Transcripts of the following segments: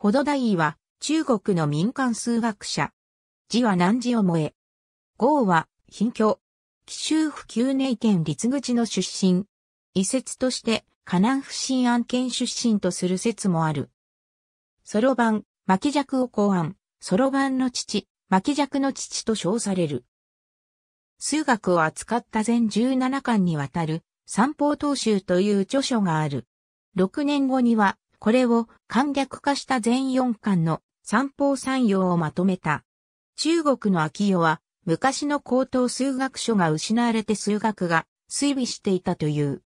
ほど大医は、中国の民間数学者。字は南字を萌え。号は、貧居。紀州府旧内県立口の出身。遺説として、河南府新案県出身とする説もある。そろばん、巻尺を考案、そろばんの父、巻尺の父と称される。数学を扱った全17巻にわたる、三方投集という著書がある。6年後には、これを簡略化した全4巻の三方三様をまとめた。中国の秋代は昔の高等数学書が失われて数学が推微していたという。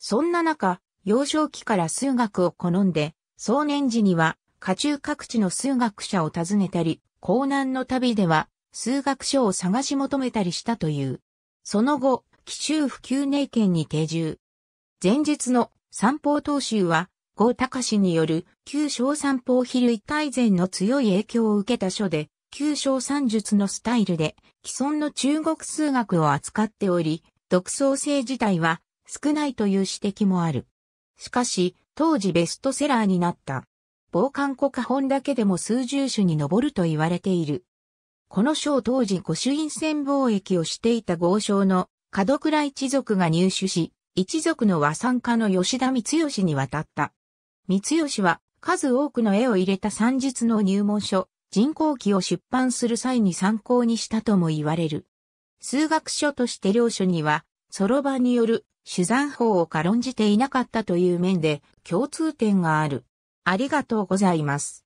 そんな中、幼少期から数学を好んで、壮年時には、家中各地の数学者を訪ねたり、江南の旅では、数学書を探し求めたりしたという。その後、奇襲普及内県に定住。前述の三方東州は、郷隆による旧小三法比類大全の強い影響を受けた書で、旧小三術のスタイルで既存の中国数学を扱っており、独創性自体は少ないという指摘もある。しかし、当時ベストセラーになった。傍観国本だけでも数十種に上ると言われている。この章当時御朱印船貿易をしていた豪商の門倉一族が入手し、一族の和産家の吉田光義に渡った。三吉は数多くの絵を入れた算術の入門書、人工記を出版する際に参考にしたとも言われる。数学書として両書には、そロ版による手算法を軽んじていなかったという面で共通点がある。ありがとうございます。